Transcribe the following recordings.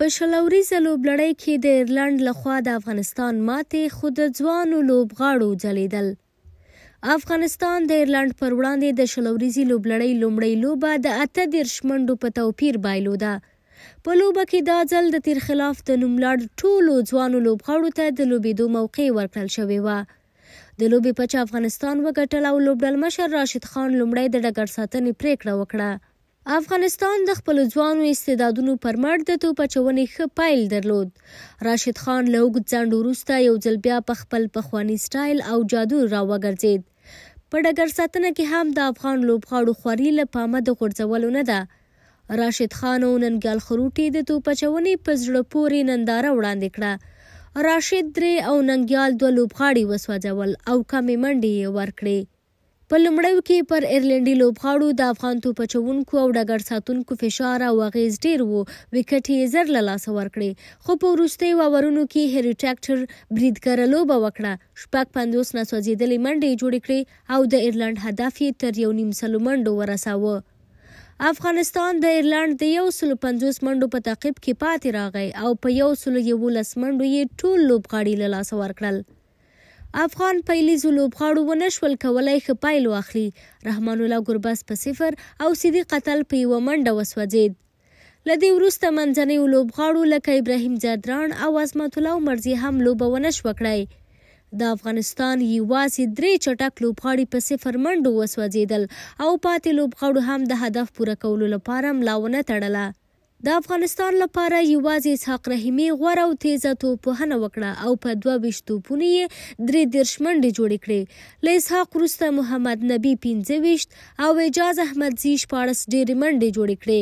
په شلوريزه لوبلړۍ کې د ایرلند لخوا د افغانستان ماتې خو د ځوانو لوبغاړو ځلیدل افغانستان د ایرلند پر وړاندې د شلوريزي لوبلړۍ لومړۍ لوبه د اته دیرش منډو په توپیر بایلوده په لوبه کې دا ځل د تیر خلاف د نوملړ ټولو ځوانو لوبغاړو ته د لوبېدو موقع ورکړل شوې وه د لوبې پچ افغانستان وګټل او لوبډلمشر راشد خان لومړی د ډګر ساتنې پریکړه وکړه افغانستان د خپل ځوانو استعدادونو پر مټ د توپ اچونې ښه پایل درلود راشد خان له اوږد ځنډ وروسته یو ځل بیا په خپل پخوانی سټایل او جادو راوګرځید په ډګر ساتنه کې هم د افغان لوبغاړو خواري له پامه د غورځولو نه ده راشد خان او ننګیال خروټي د توپ اچونې په زړه پورې ننداره وړاندې کړه راشد درې او ننګیال دوه لوبغاړي وسوځول او کمې منډې یې ورکړې په لومړیو کې پر ایرلندي لوبغاړو د افغان توپ چوونکو او ډګر ساتونکو فشار او غیز ډیر وو وکټ یې زر له لاسه ورکړي خو په وروستیو اورونو کې هری ټراکټر بریدګر لوبه وکړه شپږ پنځوس نسوځېدلې منډې جوړې کړې او د ایرلند هدف یې تر یو نیم سلو منډو ورساوه افغانستان د ایرلند د 150 منډو په تعقیب کې پاتې راغی او په 111 منډو یې ټول لوبغاړي له لاسه ورکړل افغان پایلیزو لوبغاړو ونه شول کولای ښه پایله واخلي رحمان الله ګربز په صفر او صدیق قتل په یوه منډه وسوځید له دې وروسته منځنیو لوبغاړو لکه ابراهیم جدران او عظمت الله مرزي هم لوبه ونه شوه کړی د افغانستان یوازې درې چټک لوبغاړي په صفر منډو وسوځېدل او پاتې لوبغاړو هم د هدف پوره کولو لپاره ملاونه تړله د افغانستان لپاره یوازې اسحاق رحیمي غوره او تیزه توپوهنه وکړه او په دوه ویشت توپونو یې درې دېرش منډې جوړې کړې له اسحاق وروسته محمد نبي پنځه ویشت او اعجاز احمدزي شپاړس ډېرې منډې جوړې کړې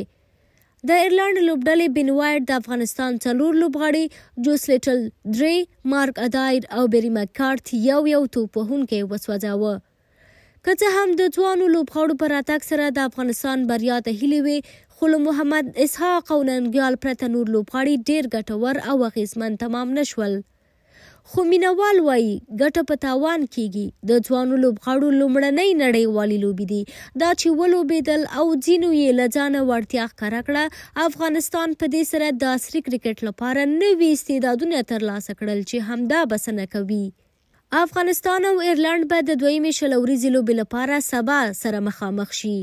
د ایرلند لوبډلې بن وایټ د افغانستان څلور لوبغاړي جوس لیټل درې مارک ادایر او بیری مکارت یو یو توپهونکی وسوځاوه که څه هم د ځوانو لوبغاړو په راتګ سره د افغانستان بریا ته هیلې وې خو له محمد اسحاق او ننګیال پرته نور لوبغاړي ډیر ګټور او اغیزمن تمام نشول خو مینوال وایي ګټه په تاوان کیږي د ځوانو لوبغاړو لومړنۍ نړیوالې لوبې دي دا چې ولوبېدل او ځینو یې له ځانه وړتیا ښکاره کړه افغانستان په دې سره د عصري کرکټ لپاره نوي استعدادونه ترلاسه کړل چې همدا بسنه کوي افغانستان او ایرلند به د دویمې شل ورځې لوبې لپاره سبا سره مخامخ شي